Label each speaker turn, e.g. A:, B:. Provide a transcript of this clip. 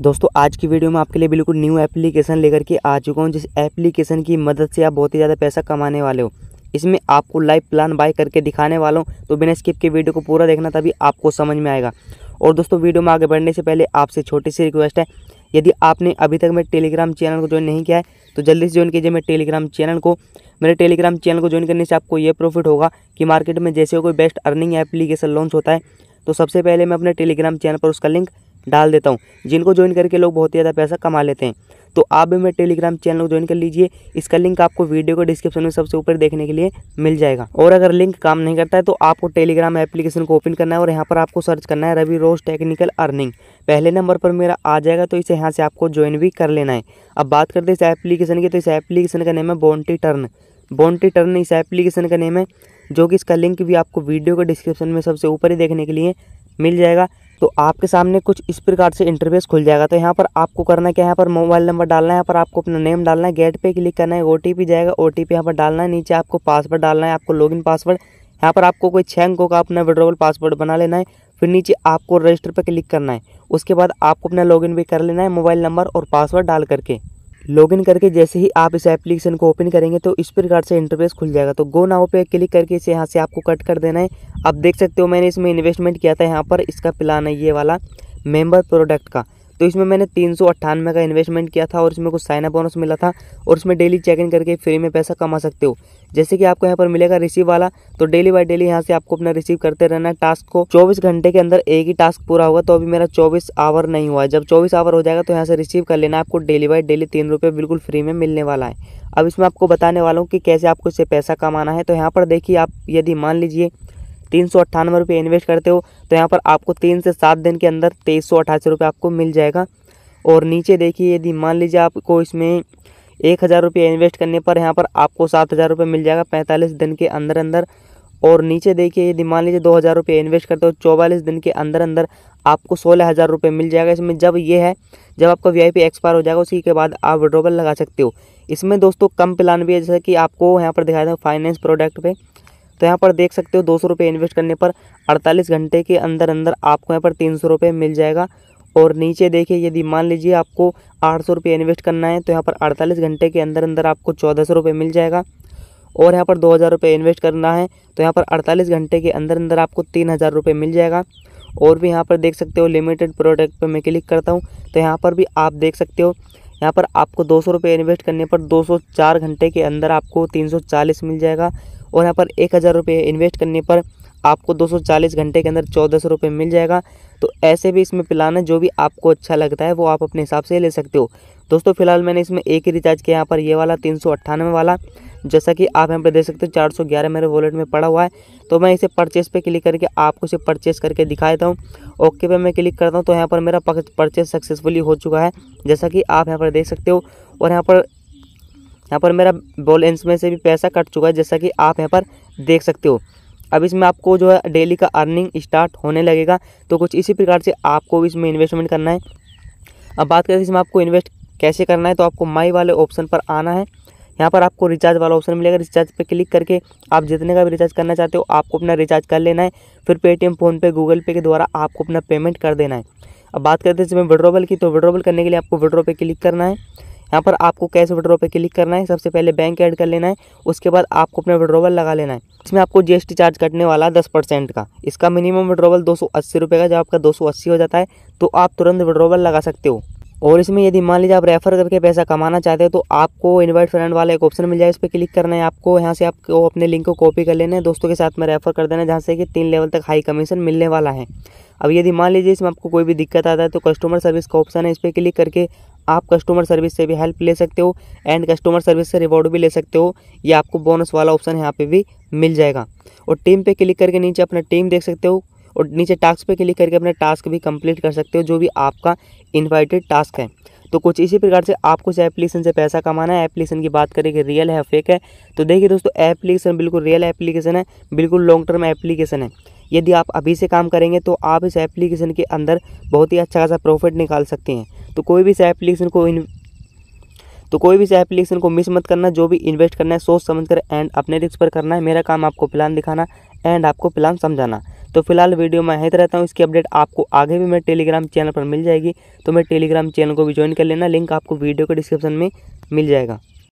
A: दोस्तों आज की वीडियो में आपके लिए बिल्कुल न्यू एप्लीकेशन लेकर के आ चुका हूँ जिस एप्लीकेशन की मदद से आप बहुत ही ज़्यादा पैसा कमाने वाले हो इसमें आपको लाइव प्लान बाय करके दिखाने वाला हूँ तो बिना स्किप के वीडियो को पूरा देखना तभी आपको समझ में आएगा और दोस्तों वीडियो में आगे बढ़ने से पहले आपसे छोटी सी रिक्वेस्ट है यदि आपने अभी तक मेरे टेलीग्राम चैनल को ज्वाइन नहीं किया है तो जल्दी से ज्वाइन कीजिए मेरे टेलीग्राम चैनल को मेरे टेलीग्राम चैनल को ज्वाइन करने से आपको ये प्रॉफिट होगा कि मार्केट में जैसे कोई बेस्ट अर्निंग एप्लीकेशन लॉन्च होता है तो सबसे पहले मैं अपने टेलीग्राम चैनल पर उसका लिंक डाल देता हूँ जिनको ज्वाइन करके लोग बहुत ही ज़्यादा पैसा कमा लेते हैं तो आप भी मेरे टेलीग्राम चैनल को ज्वाइन कर लीजिए इसका लिंक आपको वीडियो को डिस्क्रिप्शन में सबसे ऊपर देखने के लिए मिल जाएगा और अगर लिंक काम नहीं करता है तो आपको टेलीग्राम एप्लीकेशन को ओपन करना है और यहाँ पर आपको सर्च करना है रवि रोज टेक्निकल अर्निंग पहले नंबर पर मेरा आ जाएगा तो इसे यहाँ से आपको ज्वाइन भी कर लेना है अब बात करते हैं इस एप्लीकेशन की तो इस एप्लीकेशन का नेम है बॉन्टी टर्न बॉन्टी टर्न इस एप्लीकेशन का नेम है जो कि इसका लिंक भी आपको वीडियो के डिस्क्रिप्शन में सबसे ऊपर ही देखने के लिए मिल जाएगा तो आपके सामने कुछ इस प्रकार से इंटरफेस खुल जाएगा तो यहाँ पर आपको करना क्या है यहाँ पर मोबाइल नंबर डालना है यहाँ पर आपको अपना नेम डालना है गेट पे क्लिक करना है ओ जाएगा ओ टी यहाँ पर डालना है नीचे आपको पासवर्ड डालना है आपको लॉगिन पासवर्ड यहाँ पर आपको कोई छः अंकों का अपना विड्रोवल पासवर्ड बना लेना है फिर नीचे आपको रजिस्टर पर क्लिक करना है उसके बाद आपको अपना लॉगिन भी कर लेना है मोबाइल नंबर और पासवर्ड डाल करके लॉगिन करके जैसे ही आप इस एप्लीकेशन को ओपन करेंगे तो इस प्रकार से इंटरफेस खुल जाएगा तो गो नाव पे क्लिक करके इसे यहाँ से आपको कट कर देना है आप देख सकते हो मैंने इसमें इन्वेस्टमेंट किया था यहाँ पर इसका प्लान है ये वाला मेंबर प्रोडक्ट का तो इसमें मैंने तीन का इन्वेस्टमेंट किया था और इसमें कुछ साइनअप बोनस मिला था और इसमें डेली चेक इन करके फ्री में पैसा कमा सकते हो जैसे कि आपको यहाँ पर मिलेगा रिसीव वाला तो डेली बाय डेली यहाँ से आपको अपना रिसीव करते रहना है टास्क को 24 घंटे के अंदर एक ही टास्क पूरा होगा तो अभी मेरा 24 आवर नहीं हुआ है जब 24 आवर हो जाएगा तो यहाँ से रिसीव कर लेना आपको डेली बाय डेली तीन रुपये बिल्कुल फ्री में मिलने वाला है अब इसमें आपको बताने वाला हूँ कि कैसे आपको इससे पैसा कमाना है तो यहाँ पर देखिए आप यदि मान लीजिए तीन सौ अट्ठानवे रुपये इन्वेस्ट करते हो तो यहाँ पर आपको तीन से सात दिन के अंदर तेईस सौ अट्ठासी रुपये आपको मिल जाएगा और नीचे देखिए यदि मान लीजिए आपको इसमें एक हज़ार रुपये इन्वेस्ट करने पर यहाँ पर आपको सात हज़ार रुपये मिल जाएगा पैंतालीस दिन के अंदर अंदर और नीचे देखिए यदि मान लीजिए दो हज़ार रुपये इन्वेस्ट करते हो चौवालीस दिन के अंदर अंदर आपको सोलह हज़ार रुपये मिल जाएगा इसमें जब ये है जब आपका वी एक्सपायर हो जाएगा उसी के बाद आप विड्रोवल लगा सकते हो इसमें दोस्तों कम प्लान भी है जैसे कि आपको यहाँ पर दिखाया था फाइनेंस प्रोडक्ट पर तो यहाँ पर देख सकते हो दो सौ रुपये इन्वेस्ट करने पर अड़तालीस घंटे के अंदर अंदर आपको यहाँ पर तीन सौ रुपये मिल जाएगा और नीचे देखिए यदि मान लीजिए आपको आठ सौ रुपये इन्वेस्ट करना है तो यहाँ पर अड़तालीस घंटे के अंदर अंदर आपको चौदह सौ रुपये मिल जाएगा और यहाँ पर दो हज़ार रुपये इन्वेस्ट करना है तो यहाँ पर अड़तालीस घंटे के अंदर अंदर आपको तीन हज़ार रुपये मिल जाएगा और भी यहाँ पर देख सकते हो लिमिटेड प्रोडक्ट पर मैं क्लिक करता हूँ तो यहाँ पर भी आप देख सकते हो यहाँ पर आपको दो सौ इन्वेस्ट करने पर दो सौ चार घंटे के अंदर आपको तीन सौ चालीस मिल जाएगा और यहाँ पर एक हज़ार रुपये इन्वेस्ट करने पर आपको 240 घंटे के अंदर चौदह सौ रुपये मिल जाएगा तो ऐसे भी इसमें प्लान है जो भी आपको अच्छा लगता है वो आप अपने हिसाब से ले सकते हो दोस्तों फिलहाल मैंने इसमें एक ही रिचार्ज किया यहाँ पर ये वाला तीन वाला जैसा कि आप यहाँ पर देख सकते हो चार सौ ग्यारह मेरे वॉलेट में पड़ा हुआ है तो मैं इसे परचेस पे क्लिक करके आपको इसे परचेस करके दिखा देता हूँ ओके पे मैं क्लिक करता हूँ तो यहाँ पर मेरा परचेस सक्सेसफुली हो चुका है जैसा कि आप यहाँ पर देख सकते हो और यहाँ पर यहाँ पर मेरा बैलेंस में से भी पैसा कट चुका है जैसा कि आप यहाँ पर देख सकते हो अब इसमें आपको जो है डेली का अर्निंग स्टार्ट होने लगेगा तो कुछ इसी प्रकार से आपको इसमें इन्वेस्टमेंट करना है अब बात करें इसमें आपको इन्वेस्ट कैसे करना है तो आपको माई वाले ऑप्शन पर आना है यहाँ पर आपको रिचार्ज वाला ऑप्शन मिलेगा रिचार्ज पर क्लिक करके आप जितने का भी रिचार्ज करना चाहते हो आपको अपना रिचार्ज कर लेना है फिर पेटीएम फ़ोनपे गूगल पे के द्वारा आपको अपना पेमेंट कर देना है अब बात करते हैं इसमें विड्रोवल की तो विड्रोवल करने के लिए आपको विड्रो पे क्लिक करना है यहाँ पर आपको कैश विड्रॉ पे क्लिक करना है सबसे पहले बैंक ऐड कर लेना है उसके बाद आपको अपना विड्रोवल लगा लेना है इसमें आपको जीएसटी चार्ज कटने वाला दस परसेंट का इसका मिनिमम विड्रोवल दो सौ अस्सी रुपये का जब आपका दो सौ अस्सी हो जाता है तो आप तुरंत विड्रोवल लगा सकते हो और इसमें यदि मान लीजिए आप रेफर करके पैसा कमाना चाहते हो तो आपको इनवाइट फ्रेंड वाला एक ऑप्शन मिल जाए इस पर क्लिक करना है आपको यहाँ से आपको अपने लिंक को कॉपी कर लेना है दोस्तों के साथ में रेफर कर देना है जहाँ से कि तीन लेवल तक हाई कमीशन मिलने वाला है अब यदि मान लीजिए इसमें आपको कोई भी दिक्कत आता है तो कस्टमर सर्विस का ऑप्शन है इस पर क्लिक करके आप कस्टमर सर्विस से भी हेल्प ले सकते हो एंड कस्टमर सर्विस से रिवॉर्ड भी ले सकते हो ये आपको बोनस वाला ऑप्शन यहाँ पे भी मिल जाएगा और टीम पे क्लिक करके नीचे अपना टीम देख सकते हो और नीचे टास्क पे क्लिक करके अपना टास्क भी कंप्लीट कर सकते हो जो भी आपका इन्वाइटेड टास्क है तो कुछ इसी प्रकार से आपको इस एप्लीकेशन से पैसा कमाना है एप्लीकेशन की बात करें कि रियल है फेक है तो देखिए दोस्तों एप्लीकेशन बिल्कुल रियल एप्लीकेशन है बिल्कुल लॉन्ग टर्म एप्लीकेशन है यदि आप अभी से काम करेंगे तो आप इस एप्लीकेशन के अंदर बहुत ही अच्छा खासा प्रॉफिट निकाल सकते हैं तो कोई भी इस एप्लीकेशन को इन तो कोई भी इस एप्लीकेशन को मिस मत करना जो भी इन्वेस्ट करना है सोच समझ कर एंड अपने रिस्क पर करना है मेरा काम आपको प्लान दिखाना एंड आपको प्लान समझाना तो फिलहाल वीडियो में हित रहता हूँ इसकी अपडेट आपको आगे भी मेरे टेलीग्राम चैनल पर मिल जाएगी तो मेरे टेलीग्राम चैनल को भी ज्वाइन कर लेना लिंक आपको वीडियो के डिस्क्रिप्शन में मिल जाएगा